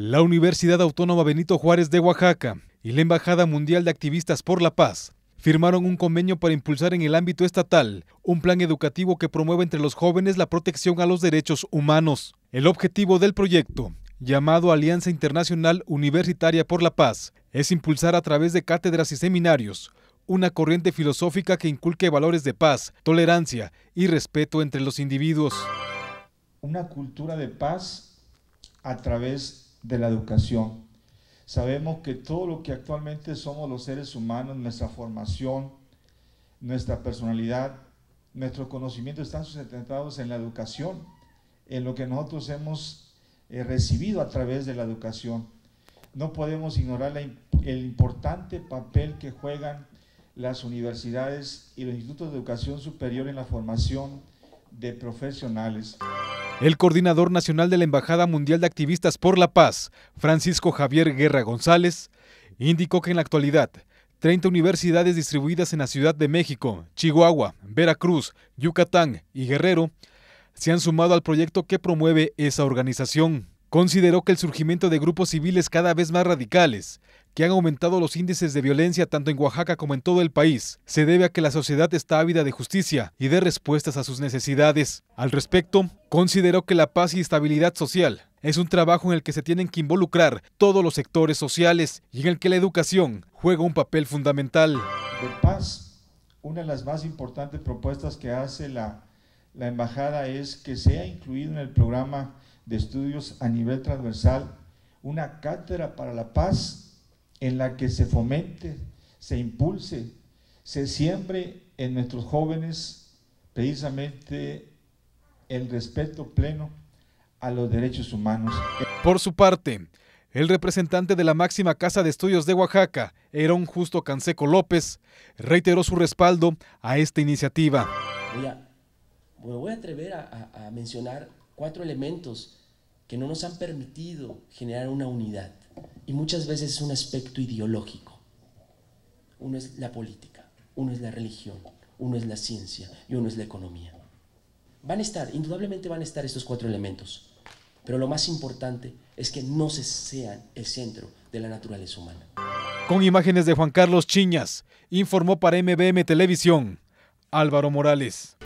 La Universidad Autónoma Benito Juárez de Oaxaca y la Embajada Mundial de Activistas por la Paz firmaron un convenio para impulsar en el ámbito estatal un plan educativo que promueva entre los jóvenes la protección a los derechos humanos. El objetivo del proyecto, llamado Alianza Internacional Universitaria por la Paz, es impulsar a través de cátedras y seminarios una corriente filosófica que inculque valores de paz, tolerancia y respeto entre los individuos. Una cultura de paz a través de de la educación. Sabemos que todo lo que actualmente somos los seres humanos, nuestra formación, nuestra personalidad, nuestro conocimiento están sustentados en la educación, en lo que nosotros hemos eh, recibido a través de la educación. No podemos ignorar el importante papel que juegan las universidades y los institutos de educación superior en la formación de profesionales. El coordinador nacional de la Embajada Mundial de Activistas por la Paz, Francisco Javier Guerra González, indicó que en la actualidad 30 universidades distribuidas en la Ciudad de México, Chihuahua, Veracruz, Yucatán y Guerrero se han sumado al proyecto que promueve esa organización. Consideró que el surgimiento de grupos civiles cada vez más radicales, que han aumentado los índices de violencia tanto en Oaxaca como en todo el país, se debe a que la sociedad está ávida de justicia y de respuestas a sus necesidades. Al respecto, consideró que la paz y estabilidad social es un trabajo en el que se tienen que involucrar todos los sectores sociales y en el que la educación juega un papel fundamental. De paz, una de las más importantes propuestas que hace la, embajada es que sea incluido en el programa de estudios a nivel transversal una cátedra para la paz en la que se fomente, se impulse, se siembre en nuestros jóvenes precisamente el respeto pleno a los derechos humanos. Por su parte, el representante de la máxima Casa de Estudios de Oaxaca, eron Justo Canseco López, reiteró su respaldo a esta iniciativa. Voy a, me voy a atrever a mencionar cuatro elementos que no nos han permitido generar una unidad. Y muchas veces es un aspecto ideológico. Uno es la política, uno es la religión, uno es la ciencia y uno es la economía. Van a estar, indudablemente van a estar estos cuatro elementos, pero lo más importante es que no se sean el centro de la naturaleza humana. Con imágenes de Juan Carlos Chiñas, informó para MBM Televisión Álvaro Morales.